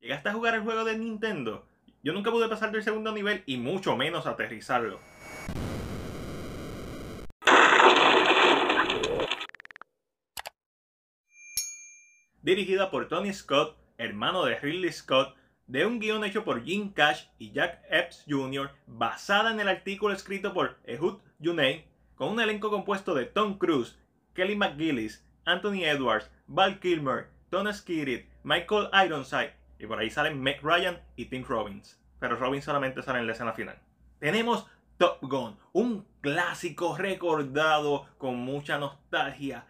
¿Llegaste a jugar el juego de Nintendo? Yo nunca pude pasar del segundo nivel y mucho menos aterrizarlo. Dirigida por Tony Scott, hermano de Ridley Scott, de un guión hecho por Jim Cash y Jack Epps Jr., basada en el artículo escrito por Ehud Yunay, con un elenco compuesto de Tom Cruise, Kelly McGillis, Anthony Edwards, Val Kilmer, Don Skirit, Michael Ironside, y por ahí salen Meg Ryan y Tim Robbins. Pero Robbins solamente sale en la escena final. Tenemos Top Gun, un clásico recordado con mucha nostalgia.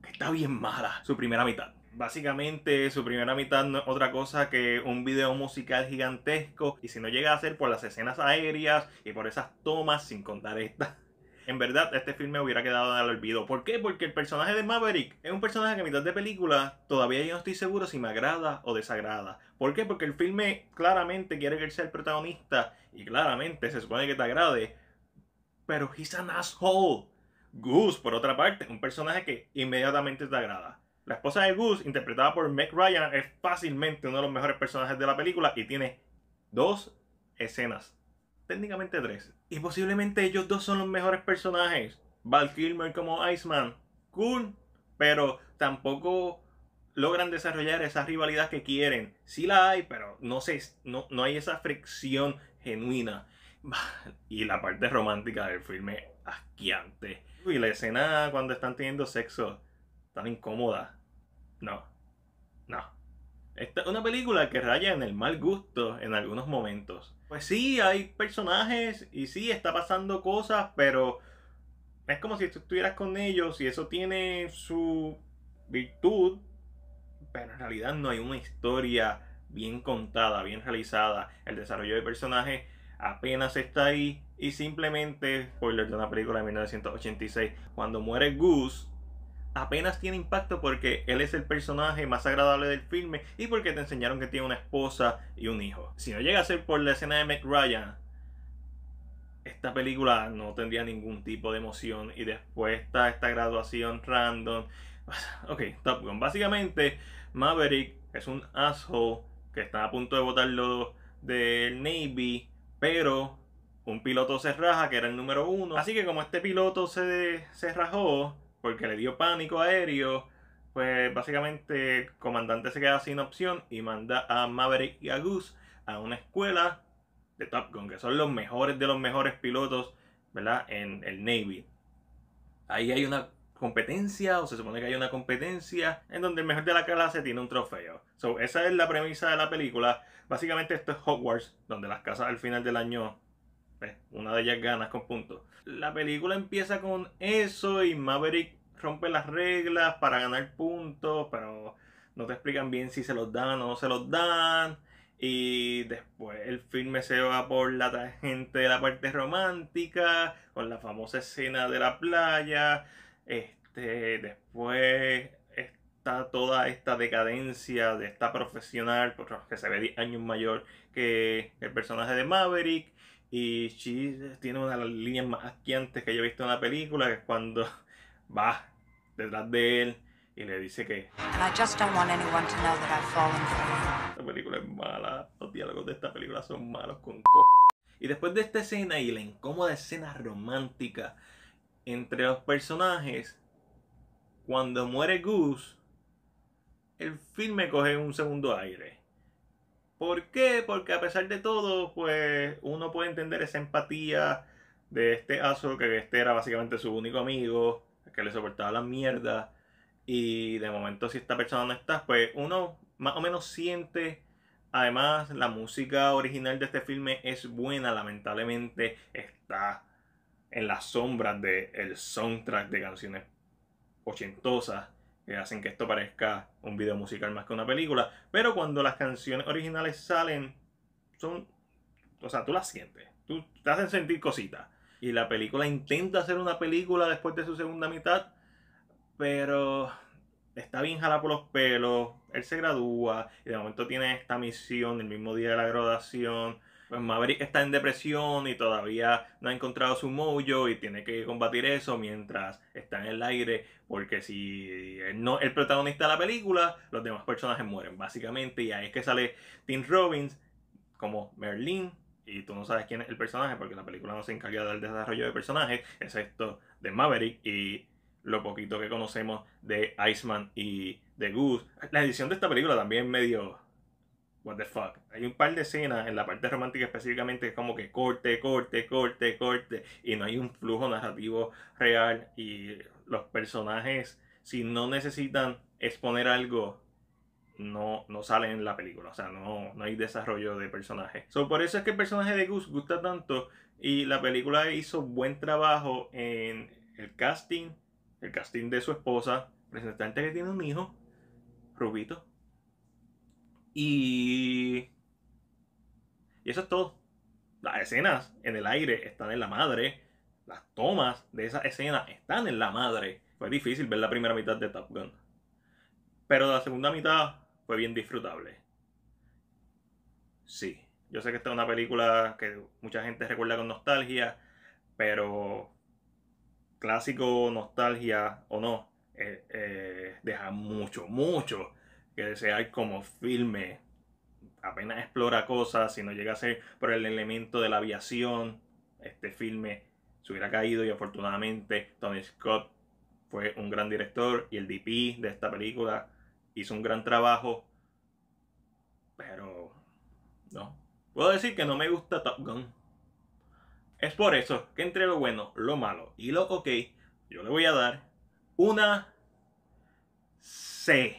Que está bien mala su primera mitad. Básicamente su primera mitad no es otra cosa que un video musical gigantesco y si no llega a ser por las escenas aéreas y por esas tomas, sin contar estas en verdad este filme hubiera quedado en el olvido. ¿Por qué? Porque el personaje de Maverick es un personaje que a mitad de película todavía yo no estoy seguro si me agrada o desagrada. ¿Por qué? Porque el filme claramente quiere que él sea el protagonista y claramente se supone que te agrade. Pero he's an asshole. Goose, por otra parte, un personaje que inmediatamente te agrada. La esposa de Goose, interpretada por Meg Ryan, es fácilmente uno de los mejores personajes de la película y tiene dos escenas técnicamente tres. Y posiblemente ellos dos son los mejores personajes. Val Kilmer como Iceman, cool, pero tampoco logran desarrollar esa rivalidad que quieren. Sí la hay, pero no, sé, no, hay esa fricción genuina. Y la parte romántica del filme, asqueante. Y la escena cuando están teniendo sexo, tan incómoda. No, no. Esta una película que raya en el mal gusto en algunos momentos pues sí, hay personajes y sí, está pasando cosas, pero es como si tú estuvieras con ellos y eso tiene su virtud, pero en realidad no hay una historia bien contada, bien realizada. El desarrollo de personajes apenas está ahí y simplemente, spoiler de una película de 1986, cuando muere Goose, apenas tiene impacto porque él es el personaje más agradable del filme y porque te enseñaron que tiene una esposa y un hijo. Si no llega a ser por la escena de Mcryan esta película no tendría ningún tipo de emoción y después está esta graduación random. Ok, Top Gun. Básicamente, Maverick es un asshole que está a punto de votarlo del Navy, pero un piloto se raja que era el número uno. Así que como este piloto se, se rajó, porque le dio pánico aéreo, pues básicamente el comandante se queda sin opción y manda a Maverick y a Goose a una escuela de Top Gun, que son los mejores de los mejores pilotos, ¿verdad? En el Navy. Ahí hay una competencia, o se supone que hay una competencia, en donde el mejor de la clase tiene un trofeo. esa es la premisa de la película. Básicamente esto es Hogwarts, donde las casas al final del año pues, una de ellas ganas con puntos. La película empieza con eso y Maverick rompe las reglas para ganar puntos, pero no te explican bien si se los dan o no se los dan. Y después el filme se va por la gente de la parte romántica, con la famosa escena de la playa. Este, después está toda esta decadencia de esta profesional, que se ve 10 años mayor que el personaje de Maverick. Y tiene una de las líneas más asquiantes que yo he visto en la película, que es cuando va detrás de él y le dice que... Esta película es mala, los diálogos de esta película son malos con co... Y después de esta escena y la incómoda escena romántica entre los personajes, cuando muere Goose, el filme coge un segundo aire. ¿Por qué? Porque a pesar de todo, pues uno puede entender esa empatía de este aso que este era básicamente su único amigo, que le soportaba la mierda, Y de momento, si esta persona no está, pues uno más o menos siente. Además, la música original de este filme es buena, lamentablemente está en las sombras del soundtrack de canciones ochentosas que hacen que esto parezca un video musical más que una película. Pero cuando las canciones originales salen, son. O sea, tú las sientes. Tú te hacen sentir cositas. Y la película intenta hacer una película después de su segunda mitad. Pero está bien jalada por los pelos. Él se gradúa. Y de momento tiene esta misión el mismo día de la graduación. Maverick está en depresión y todavía no ha encontrado su mojo y tiene que combatir eso mientras está en el aire, porque si no el protagonista de la película, los demás personajes mueren, básicamente, y ahí es que sale Tim Robbins como Merlin, y tú no sabes quién es el personaje, porque la película no se encarga del desarrollo de personajes, excepto de Maverick y lo poquito que conocemos de Iceman y de Goose. La edición de esta película también medio what the fuck. Hay un par de escenas en la parte romántica específicamente es como que corte, corte, corte, corte, y no hay un flujo narrativo real y los personajes, si no necesitan exponer algo, no, no salen en la película, o sea, no, no hay desarrollo de personaje. por eso es que el personaje de Gus gusta tanto y la película hizo buen trabajo en el casting, el casting de su esposa, presentante que tiene un hijo, Rubito, y... eso es todo. Las escenas en el aire están en la madre. Las tomas de esas escenas están en la madre. Fue difícil ver la primera mitad de Top Gun. Pero la segunda mitad fue bien disfrutable. Sí, yo sé que esta es una película que mucha gente recuerda con nostalgia, pero clásico, nostalgia o no, eh, eh, deja mucho, mucho que sea como filme, apenas explora cosas, si no llega a ser por el elemento de la aviación, este filme se hubiera caído y afortunadamente Tony Scott fue un gran director y el DP de esta película hizo un gran trabajo, pero no. Puedo decir que no me gusta Top Gun. Es por eso que entre lo bueno, lo malo y lo ok, yo le voy a dar una C.